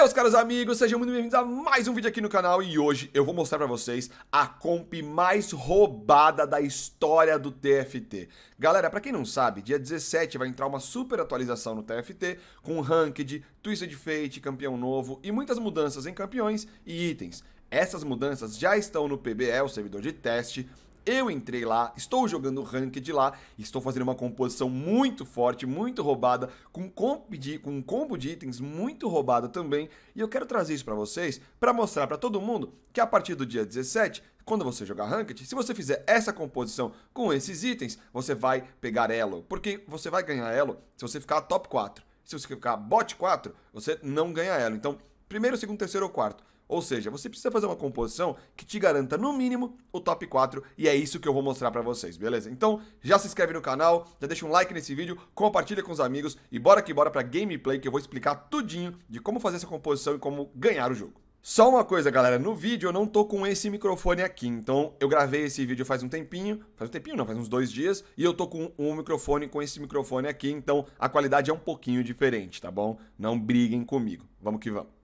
Meus caros amigos, sejam muito bem-vindos a mais um vídeo aqui no canal e hoje eu vou mostrar para vocês a comp mais roubada da história do TFT. Galera, para quem não sabe, dia 17 vai entrar uma super atualização no TFT com Ranked, Twisted Fate, Campeão Novo e muitas mudanças em campeões e itens. Essas mudanças já estão no PBE, o servidor de teste, eu entrei lá, estou jogando ranked lá, estou fazendo uma composição muito forte, muito roubada, com, comp de, com um combo de itens muito roubado também, e eu quero trazer isso para vocês para mostrar para todo mundo que a partir do dia 17 quando você jogar Ranked, se você fizer essa composição com esses itens, você vai pegar Elo, porque você vai ganhar Elo se você ficar top 4. Se você ficar bot 4, você não ganha Elo. Então, primeiro, segundo, terceiro ou quarto. Ou seja, você precisa fazer uma composição que te garanta no mínimo o top 4 e é isso que eu vou mostrar para vocês, beleza? Então, já se inscreve no canal, já deixa um like nesse vídeo, compartilha com os amigos e bora que bora para gameplay que eu vou explicar tudinho de como fazer essa composição e como ganhar o jogo. Só uma coisa, galera, no vídeo eu não tô com esse microfone aqui, então eu gravei esse vídeo faz um tempinho, faz um tempinho não, faz uns dois dias, e eu tô com um microfone com esse microfone aqui, então a qualidade é um pouquinho diferente, tá bom? Não briguem comigo, vamos que vamos.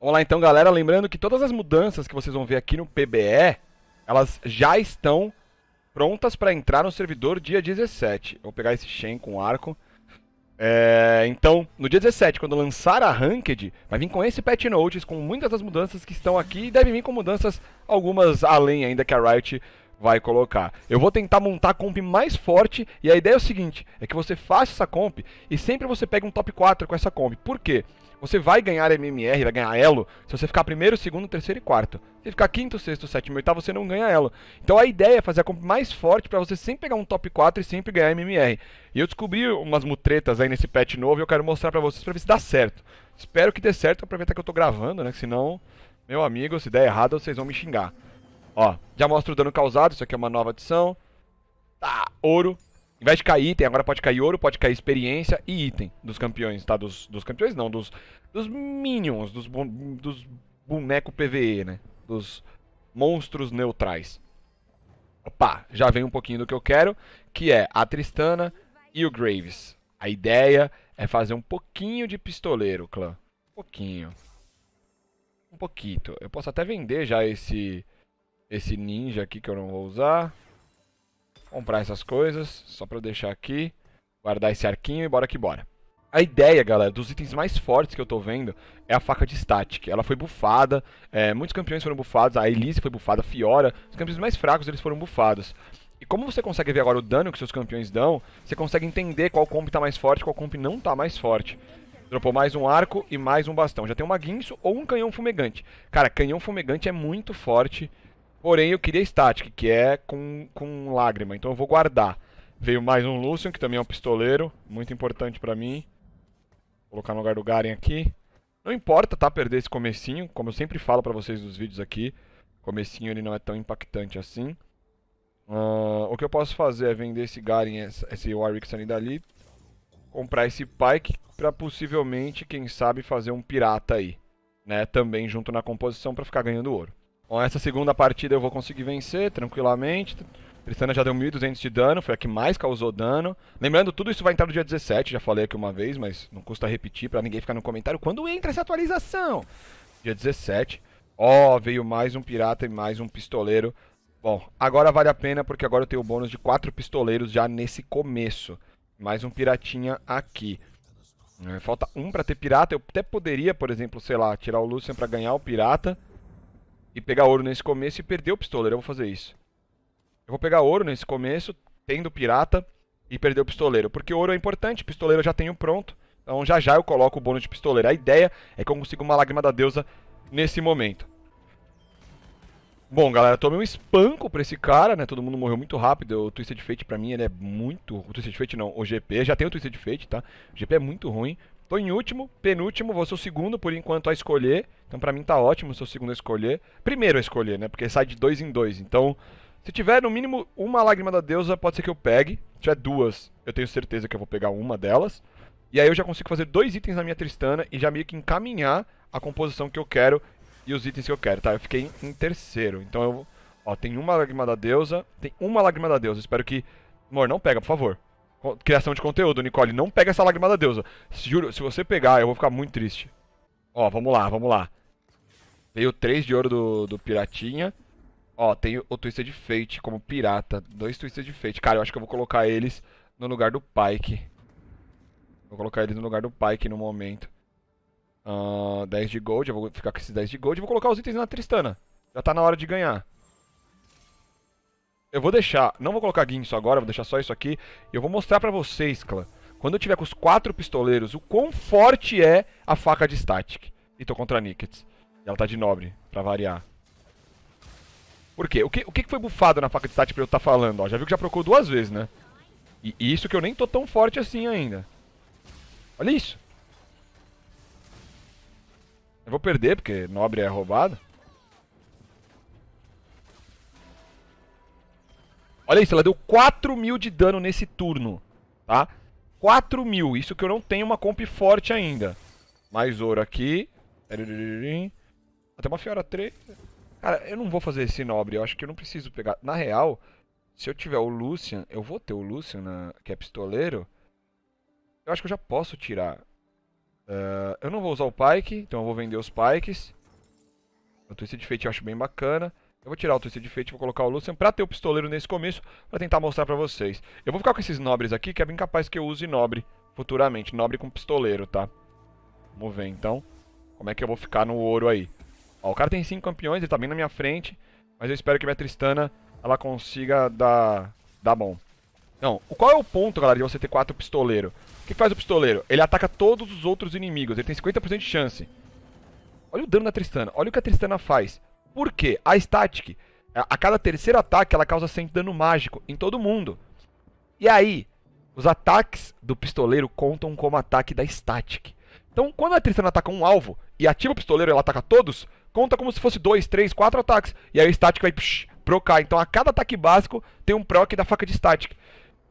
Olá então, galera. Lembrando que todas as mudanças que vocês vão ver aqui no PBE, elas já estão prontas para entrar no servidor dia 17. Vou pegar esse Shen com arco. É, então, no dia 17, quando lançar a Ranked, vai vir com esse patch notes, com muitas das mudanças que estão aqui, e deve vir com mudanças, algumas além ainda que a Riot vai colocar. Eu vou tentar montar a comp mais forte, e a ideia é o seguinte, é que você faça essa comp, e sempre você pega um top 4 com essa comp. Por quê? Você vai ganhar MMR, vai ganhar elo, se você ficar primeiro, segundo, terceiro e quarto. Se ficar quinto, sexto, sétimo e oitavo, você não ganha elo. Então a ideia é fazer a comp mais forte para você sempre pegar um top 4 e sempre ganhar MMR. E eu descobri umas mutretas aí nesse patch novo e eu quero mostrar para vocês para ver se dá certo. Espero que dê certo, aproveitar que eu tô gravando, né, senão, meu amigo, se der errado, vocês vão me xingar. Ó, já mostra o dano causado, isso aqui é uma nova adição. Tá, ouro, em vez de cair item, agora pode cair ouro, pode cair experiência e item dos campeões, tá? Dos, dos campeões não, dos, dos minions, dos, dos boneco PVE, né? Dos monstros neutrais. Opa, já vem um pouquinho do que eu quero, que é a Tristana e o Graves. A ideia é fazer um pouquinho de pistoleiro, clã. Um pouquinho. Um pouquinho. Eu posso até vender já esse, esse ninja aqui que eu não vou usar comprar essas coisas, só para deixar aqui, guardar esse arquinho e bora que bora. A ideia, galera, dos itens mais fortes que eu tô vendo é a faca de static. Ela foi bufada, é, muitos campeões foram bufados, a Elise foi bufada, a Fiora, os campeões mais fracos eles foram bufados. E como você consegue ver agora o dano que seus campeões dão, você consegue entender qual comp tá mais forte, qual comp não tá mais forte. Dropou mais um arco e mais um bastão. Já tem uma guinso ou um canhão fumegante. Cara, canhão fumegante é muito forte Porém, eu queria Static, que é com, com lágrima, então eu vou guardar. Veio mais um Lucian, que também é um pistoleiro, muito importante pra mim. Vou colocar no lugar do Garen aqui. Não importa, tá, perder esse comecinho, como eu sempre falo pra vocês nos vídeos aqui. Comecinho ele não é tão impactante assim. Uh, o que eu posso fazer é vender esse Garen, esse Warwick ali dali. Comprar esse Pike pra possivelmente, quem sabe, fazer um pirata aí. Né, também junto na composição pra ficar ganhando ouro. Bom, essa segunda partida eu vou conseguir vencer tranquilamente. Tristana já deu 1.200 de dano, foi a que mais causou dano. Lembrando, tudo isso vai entrar no dia 17, já falei aqui uma vez, mas não custa repetir para ninguém ficar no comentário quando entra essa atualização. Dia 17. Ó, oh, veio mais um pirata e mais um pistoleiro. Bom, agora vale a pena porque agora eu tenho o bônus de 4 pistoleiros já nesse começo. Mais um piratinha aqui. É, falta um para ter pirata. Eu até poderia, por exemplo, sei lá, tirar o Lucian para ganhar o pirata e pegar ouro nesse começo e perder o pistoleiro. Eu vou fazer isso. Eu vou pegar ouro nesse começo, tendo pirata, e perder o pistoleiro. Porque ouro é importante, pistoleiro eu já tenho pronto. Então já já eu coloco o bônus de pistoleiro. A ideia é que eu consiga uma lágrima da deusa nesse momento. Bom, galera, tomei um espanco pra esse cara, né? Todo mundo morreu muito rápido. O Twisted Fate, pra mim, ele é muito... O Twisted Fate não, o GP. Já tem o Twisted Fate, tá? O GP é muito ruim. Tô em último, penúltimo, vou ser o segundo por enquanto a escolher. Então pra mim tá ótimo ser o segundo a escolher. Primeiro a escolher, né? Porque sai de dois em dois. Então, se tiver no mínimo uma lágrima da deusa, pode ser que eu pegue. Se tiver duas, eu tenho certeza que eu vou pegar uma delas. E aí eu já consigo fazer dois itens na minha Tristana e já meio que encaminhar a composição que eu quero e os itens que eu quero, tá? Eu fiquei em, terceiro. Então eu. Ó, tem uma lágrima da deusa. Tem uma lágrima da deusa. Espero que. Mor não pega, por favor criação de conteúdo, Nicole. Não pega essa lágrima da deusa. Juro, se você pegar, eu vou ficar muito triste. Ó, vamos lá, vamos lá. Veio 3 de ouro do, do Piratinha. Ó, tem o Twister de Fate como pirata. Dois Twister de Fate. Cara, eu acho que eu vou colocar eles no lugar do Pike. Vou colocar eles no lugar do Pike no momento. Uh, 10 de gold, eu vou ficar com esses 10 de gold. E vou colocar os itens na Tristana. Já tá na hora de ganhar. Eu vou deixar, não vou colocar guinso agora, vou deixar só isso aqui. E eu vou mostrar pra vocês, clã, quando eu tiver com os quatro pistoleiros, o quão forte é a faca de static. E então, tô contra a Nickets. E ela tá de nobre, pra variar. Por quê? O que, o que foi bufado na faca de static pra eu estar tá falando? Ó, já viu que já procurou duas vezes, né? E isso que eu nem tô tão forte assim ainda. Olha isso. Eu vou perder, porque nobre é roubado. Olha isso, ela deu 4 mil de dano nesse turno, tá? 4 mil, isso que eu não tenho uma comp forte ainda. Mais ouro aqui. Até uma Fiora 3. Cara, eu não vou fazer esse nobre, eu acho que eu não preciso pegar. Na real, se eu tiver o Lucian, eu vou ter o Lucian, na... que é pistoleiro. Eu acho que eu já posso tirar. Uh, eu não vou usar o Pike, então eu vou vender os Pikes. O Twisted Fate eu acho bem bacana. Eu vou tirar o Twisted Fate, vou colocar o Lucian pra ter o pistoleiro nesse começo, pra tentar mostrar pra vocês. Eu vou ficar com esses nobres aqui, que é bem capaz que eu use nobre futuramente. Nobre com pistoleiro, tá? Vamos ver, então, como é que eu vou ficar no ouro aí. Ó, o cara tem 5 campeões, ele tá bem na minha frente, mas eu espero que minha Tristana, ela consiga dar, dar bom. Não, qual é o ponto, galera, de você ter 4 pistoleiro? O que faz o pistoleiro? Ele ataca todos os outros inimigos, ele tem 50% de chance. Olha o dano da Tristana, olha o que a Tristana faz. Por quê? A Static, a cada terceiro ataque, ela causa 100 dano mágico em todo mundo. E aí, os ataques do pistoleiro contam como ataque da Static. Então, quando a Tristana ataca um alvo e ativa o pistoleiro e ela ataca todos, conta como se fosse 2, 3, 4 ataques. E aí o Static vai psh, procar. Então, a cada ataque básico tem um proc da faca de Static.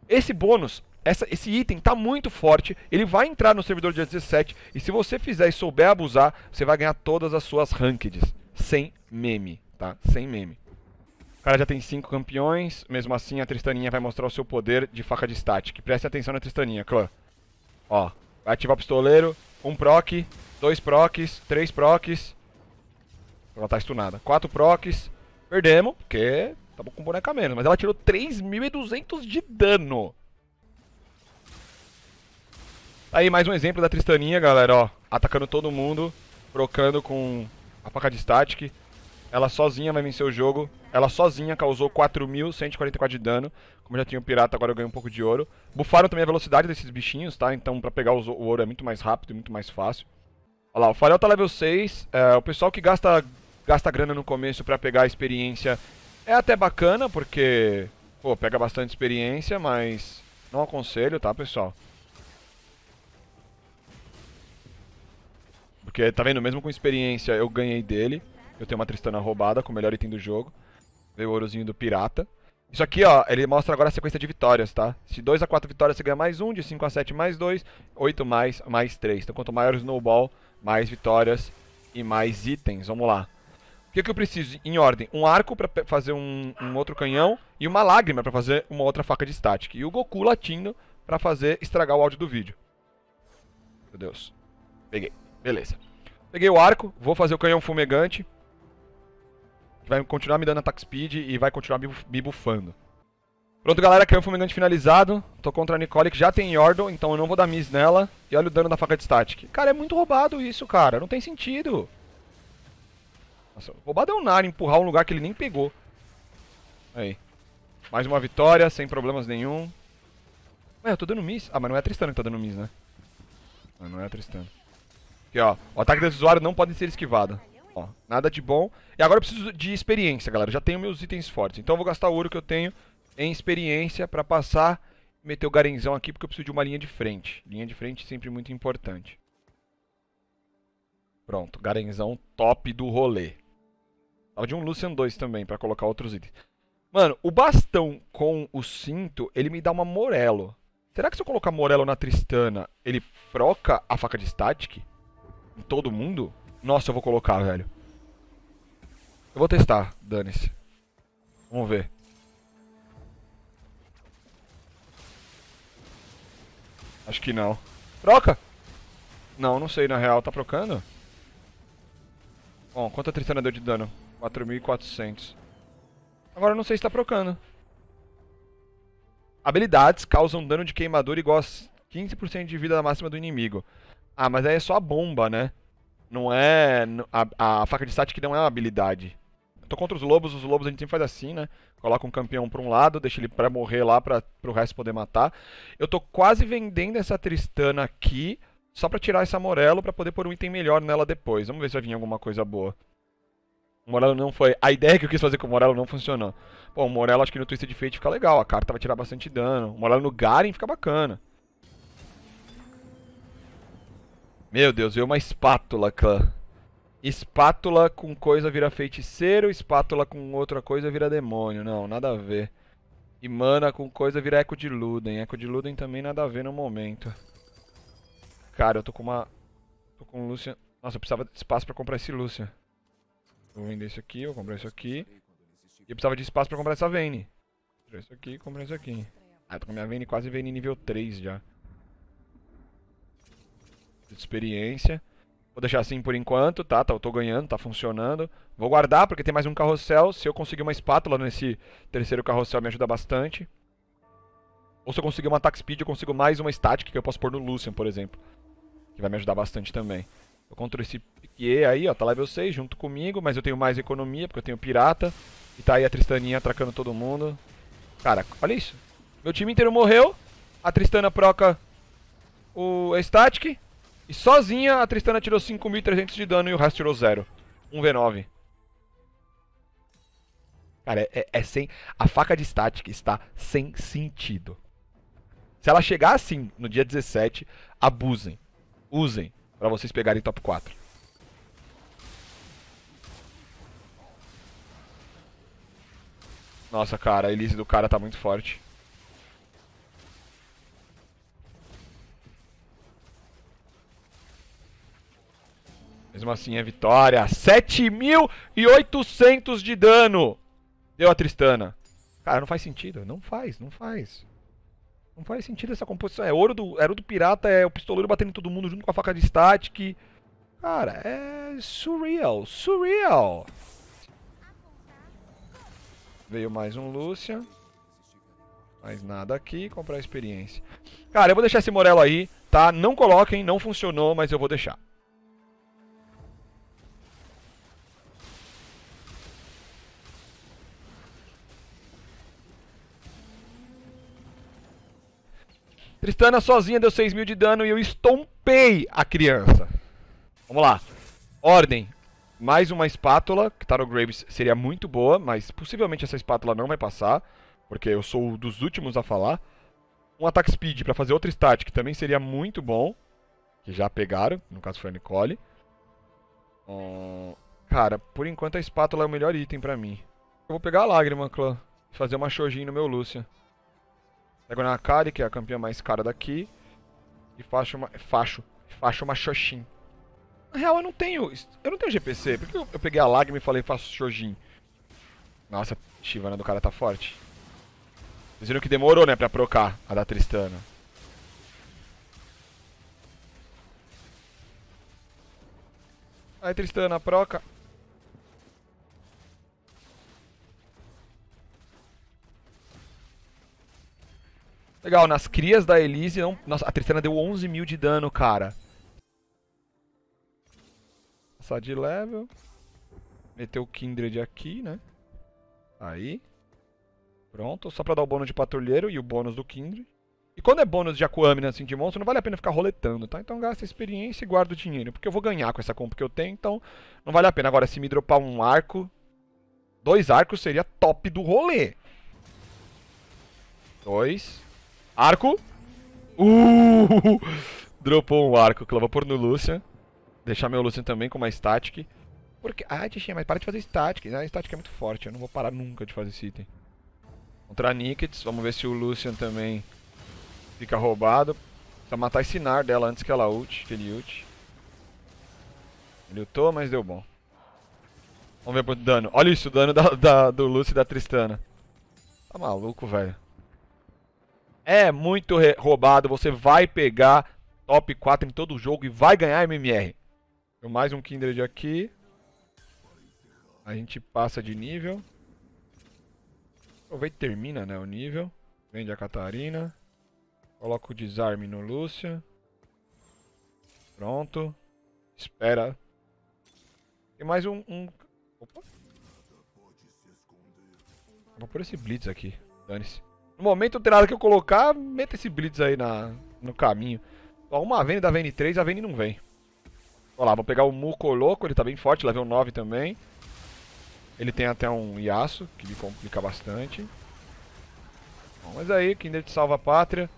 Esse bônus essa, esse item tá muito forte, ele vai entrar no servidor dia 17 e se você fizer e souber abusar, você vai ganhar todas as suas rankeds sem meme, tá? Sem meme. O cara já tem cinco campeões, mesmo assim a Tristaninha vai mostrar o seu poder de faca de static. Preste atenção na Tristaninha, clã. Ó, vai ativar o pistoleiro, um proc, dois procs, três procs. Ela tá stunada. Quatro procs, perdemos, porque tava com boneca menos. Mas ela tirou 3.200 de dano. Tá aí mais um exemplo da Tristaninha, galera, ó. Atacando todo mundo, procando com a faca de static, ela sozinha vai vencer o jogo. Ela sozinha causou 4.144 de dano. Como já tinha o pirata, agora eu ganho um pouco de ouro. Bufaram também a velocidade desses bichinhos, tá? Então pra pegar o ouro é muito mais rápido e muito mais fácil. Olha lá, o farol tá level 6. É, o pessoal que gasta, gasta grana no começo pra pegar a experiência é até bacana, porque... Pô, pega bastante experiência, mas... Não aconselho, tá, pessoal? Porque, tá vendo? Mesmo com experiência, eu ganhei dele. Eu tenho uma Tristana roubada, com o melhor item do jogo. Veio o ourozinho do pirata. Isso aqui, ó, ele mostra agora a sequência de vitórias, tá? De 2 a 4 vitórias você ganha mais 1, um, de 5 a 7 mais 2, 8 mais, mais 3. Então quanto maior o snowball, mais vitórias e mais itens. Vamos lá. O que, que eu preciso? Em ordem, um arco pra fazer um, um outro canhão e uma lágrima pra fazer uma outra faca de static. E o Goku latindo pra fazer estragar o áudio do vídeo. Meu Deus. Peguei. Beleza. Peguei o arco, vou fazer o canhão fumegante. vai continuar me dando attack speed e vai continuar me bufando. Pronto, galera, canhão fumegante finalizado. Tô contra a Nicole, que já tem Yordle, então eu não vou dar miss nela. E olha o dano da faca de static. Cara, é muito roubado isso, cara. Não tem sentido. Nossa, roubado é o Nara empurrar um lugar que ele nem pegou. Aí. Mais uma vitória, sem problemas nenhum. Ué, eu tô dando miss. Ah, mas não é a Tristana que tá dando miss, né? Não, ah, não é a Tristana. Aqui, ó. O ataque desse usuário não pode ser esquivado. Ó, nada de bom. E agora eu preciso de experiência, galera. Já tenho meus itens fortes. Então eu vou gastar o ouro que eu tenho em experiência pra passar e meter o garenzão aqui, porque eu preciso de uma linha de frente. Linha de frente sempre muito importante. Pronto, garenzão top do rolê. Tava de um Lucian 2 também, pra colocar outros itens. Mano, o bastão com o cinto, ele me dá uma Morelo. Será que se eu colocar Morelo na Tristana, ele proca a faca de Static? em todo mundo, nossa, eu vou colocar, velho. Eu vou testar, dane-se. Vamos ver. Acho que não. Troca! Não, não sei, na real. Tá trocando? Bom, quanto a Tristana deu de dano? 4.400. Agora eu não sei se tá trocando. Habilidades causam dano de queimadura igual a 15% de vida máxima do inimigo. Ah, mas aí é só a bomba, né? Não é. A, a faca de static não é uma habilidade. Eu tô contra os lobos, os lobos a gente sempre faz assim, né? Coloca um campeão pra um lado, deixa ele pra morrer lá pra, pro resto poder matar. Eu tô quase vendendo essa Tristana aqui, só pra tirar essa Morello pra poder pôr um item melhor nela depois. Vamos ver se vai vir alguma coisa boa. O Morello não foi. A ideia que eu quis fazer com o Morello não funcionou. Bom, o Morello acho que no Twisted Fate fica legal. A carta vai tirar bastante dano. O Morello no Garen fica bacana. Meu Deus, veio uma espátula, clã. Espátula com coisa vira feiticeiro, espátula com outra coisa vira demônio. Não, nada a ver. E mana com coisa vira eco de Luden. Eco de Luden também nada a ver no momento. Cara, eu tô com uma... Tô com um Lucian... Nossa, eu precisava de espaço pra comprar esse Lucian. Vou vender isso aqui, vou comprar isso aqui. E eu precisava de espaço pra comprar essa Vayne. Isso aqui, comprar isso aqui. Ah, eu tô com a minha Vayne quase Vayne nível 3 já de experiência. Vou deixar assim por enquanto, tá? tá eu tô ganhando, tá funcionando. Vou guardar, porque tem mais um carrossel. Se eu conseguir uma espátula nesse terceiro carrossel, me ajuda bastante. Ou se eu conseguir uma attack speed, eu consigo mais uma static que eu posso pôr no Lucian, por exemplo. Que vai me ajudar bastante também. Eu controlo esse e aí, ó, tá level 6 junto comigo, mas eu tenho mais economia, porque eu tenho pirata. E tá aí a Tristaninha atracando todo mundo. Cara, olha isso. Meu time inteiro morreu. A Tristana proca o a Static. E sozinha a Tristana tirou 5.300 de dano e o resto tirou 0. 1v9. Cara, é, é, sem. A faca de estática está sem sentido. Se ela chegar assim no dia 17, abusem. Usem pra vocês pegarem top 4. Nossa, cara, a elise do cara tá muito forte. Mesmo assim é vitória. 7.800 de dano. Deu a Tristana. Cara, não faz sentido. Não faz, não faz. Não faz sentido essa composição. É ouro do, era do pirata, é o pistoleiro batendo em todo mundo junto com a faca de static. Cara, é surreal, surreal. Veio mais um Lúcia. Mais nada aqui, comprar experiência. Cara, eu vou deixar esse Morello aí, tá? Não coloquem, não funcionou, mas eu vou deixar. Tristana sozinha deu 6 mil de dano e eu estompei a criança. Vamos lá. Ordem. Mais uma espátula, que tá no Graves seria muito boa, mas possivelmente essa espátula não vai passar, porque eu sou um dos últimos a falar. Um ataque speed para fazer outra stat, que também seria muito bom, que já pegaram, no caso foi a Nicole. cara, por enquanto a espátula é o melhor item pra mim. Eu vou pegar a lágrima, clã, e fazer uma shojin no meu Lúcia na Akari, que é a campeã mais cara daqui. E faço uma. Faço. Faço uma Xoxin. Na real, eu não tenho. Eu não tenho GPC. Por que eu, eu peguei a lag e falei faço Xoxin? Nossa, a Shivana do cara tá forte. Vocês viram que demorou, né, pra procar a da Tristana. Aí Tristana proca. Legal, nas crias da Elise, não... Nossa, a Tristana deu 11 mil de dano, cara. Passar de level. Meter o Kindred aqui, né? Aí. Pronto, só pra dar o bônus de patrulheiro e o bônus do Kindred. E quando é bônus de Aquamina, assim, de monstro, não vale a pena ficar roletando, tá? Então gasta experiência e guarda o dinheiro, porque eu vou ganhar com essa compra que eu tenho, então não vale a pena. Agora, se me dropar um arco, dois arcos seria top do rolê. Dois. Arco. Uh! Dropou um arco que eu vou pôr no Lucian. Deixar meu Lucian também com uma static. Porque. Ah, Tichinha, mas para de fazer static. Né? A static é muito forte. Eu não vou parar nunca de fazer esse item. Contra Nickets. Vamos ver se o Lucian também fica roubado. Precisa matar esse Nar dela antes que ela ult, que ele ult. Ele ultou, mas deu bom. Vamos ver pro dano. Olha isso, o dano da, da, do Lucian e da Tristana. Tá maluco, velho é muito roubado. Você vai pegar top 4 em todo o jogo e vai ganhar MMR. Mais um Kindred aqui. A gente passa de nível. Aproveita e termina né, o nível. Vende a Catarina. Coloca o desarme no Lúcia. Pronto. Espera. Tem mais um... um... Opa. Vou por esse Blitz aqui. Dane-se. No momento não tem nada que eu colocar, meta esse Blitz aí na, no caminho. Só uma Vayne da vn 3, a Vn não vem. Olha lá, vou pegar o Muco Louco, ele tá bem forte, level 9 também. Ele tem até um Yasuo, que me complica bastante. Bom, mas aí, Kindred salva a pátria.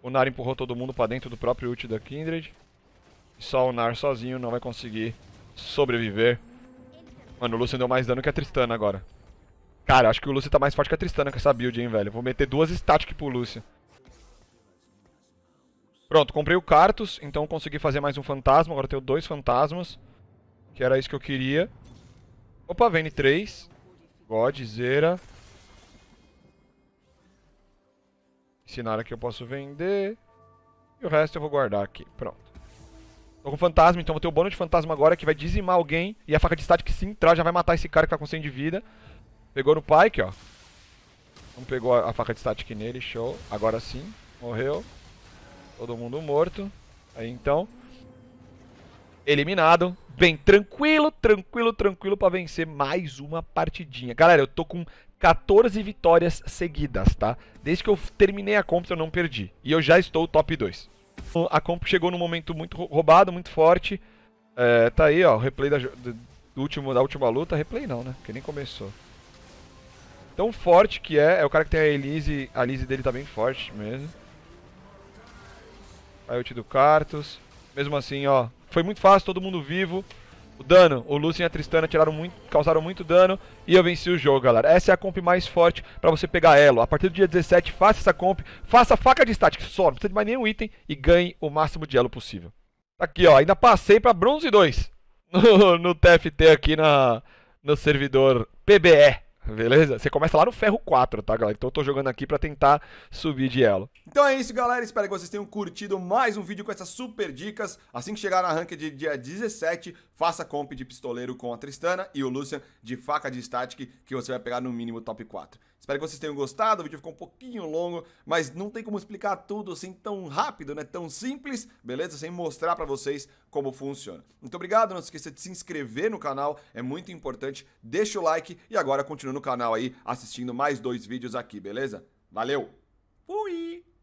O Nar empurrou todo mundo pra dentro do próprio ult da Kindred. só o Nar sozinho não vai conseguir sobreviver. Mano, o Lucian deu mais dano que a Tristana agora. Cara, acho que o Lúcio tá mais forte que a Tristana com essa build, hein, velho. Vou meter duas static pro Lúcio. Pronto, comprei o Cartus, então consegui fazer mais um fantasma. Agora tenho dois fantasmas. Que era isso que eu queria. Opa, vem 3. God, Zera. Ensinar aqui eu posso vender. E o resto eu vou guardar aqui. Pronto. Tô com fantasma, então vou ter o bônus de fantasma agora que vai dizimar alguém. E a faca de static, se entrar, já vai matar esse cara que tá com 100 de vida. Pegou no Pike, ó. Não pegou a, faca de static nele, show. Agora sim, morreu. Todo mundo morto. Aí então, eliminado. Bem tranquilo, tranquilo, tranquilo para vencer mais uma partidinha. Galera, eu tô com 14 vitórias seguidas, tá? Desde que eu terminei a comp eu não perdi. E eu já estou top 2. A comp chegou num momento muito roubado, muito forte. É, tá aí, ó, o replay da, do último, da última luta. Replay não, né? Que nem começou. Tão forte que é. É o cara que tem a Elise. A Elise dele tá bem forte mesmo. Aí o do Cartus. Mesmo assim, ó. Foi muito fácil, todo mundo vivo. O dano, o Lucian e a Tristana tiraram muito, causaram muito dano e eu venci o jogo, galera. Essa é a comp mais forte para você pegar elo. A partir do dia 17, faça essa comp, faça a faca de estática só, não precisa de mais nenhum item e ganhe o máximo de elo possível. Tá aqui, ó, ainda passei para bronze 2 no, no TFT aqui na, no servidor PBE. Beleza? Você começa lá no ferro 4, tá, galera? Então eu tô jogando aqui pra tentar subir de elo. Então é isso, galera. Espero que vocês tenham curtido mais um vídeo com essas super dicas. Assim que chegar na ranked de dia 17, faça comp de pistoleiro com a Tristana e o Lucian de faca de static, que você vai pegar no mínimo top 4. Espero que vocês tenham gostado, o vídeo ficou um pouquinho longo, mas não tem como explicar tudo assim tão rápido, né? Tão simples, beleza? Sem mostrar para vocês como funciona. Muito obrigado, não se esqueça de se inscrever no canal, é muito importante. Deixa o like e agora continua no canal aí assistindo mais dois vídeos aqui, beleza? Valeu! Fui!